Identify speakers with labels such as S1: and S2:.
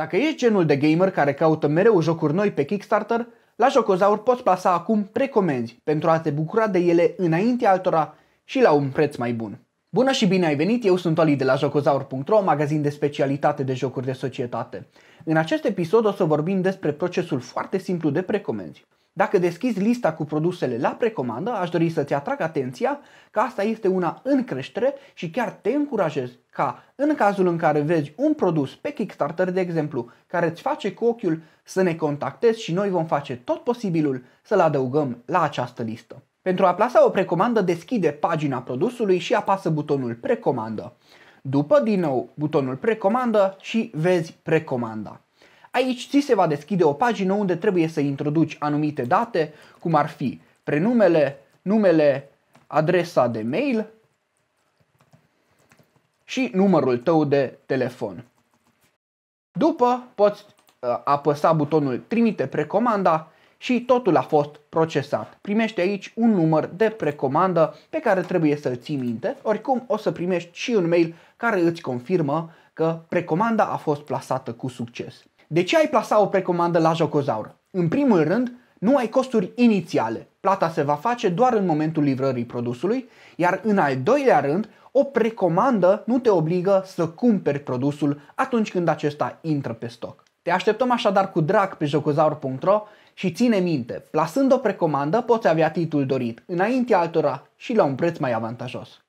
S1: Dacă ești genul de gamer care caută mereu jocuri noi pe Kickstarter, la Jocozaur poți plasa acum precomenzi pentru a te bucura de ele înainte altora și la un preț mai bun. Bună și bine ai venit, eu sunt Ali de la jocozaur.ro, magazin de specialitate de jocuri de societate. În acest episod o să vorbim despre procesul foarte simplu de precomenzi. Dacă deschizi lista cu produsele la precomandă, aș dori să-ți atrag atenția că asta este una în creștere și chiar te încurajez ca în cazul în care vezi un produs pe Kickstarter, de exemplu, care îți face cu ochiul să ne contactezi și noi vom face tot posibilul să-l adăugăm la această listă. Pentru a plasa o precomandă, deschide pagina produsului și apasă butonul precomandă. După, din nou, butonul precomandă și vezi precomanda. Aici ți se va deschide o pagină unde trebuie să introduci anumite date, cum ar fi prenumele, numele, adresa de mail și numărul tău de telefon. După poți uh, apăsa butonul trimite precomanda și totul a fost procesat. Primești aici un număr de precomandă pe care trebuie să-l ții minte, oricum o să primești și un mail care îți confirmă că precomanda a fost plasată cu succes. De ce ai plasa o precomandă la Jocozaur? În primul rând, nu ai costuri inițiale. Plata se va face doar în momentul livrării produsului, iar în al doilea rând, o precomandă nu te obligă să cumperi produsul atunci când acesta intră pe stoc. Te așteptăm așadar cu drag pe jocozaur.ro și ține minte, plasând o precomandă poți avea titlul dorit înaintea altora și la un preț mai avantajos.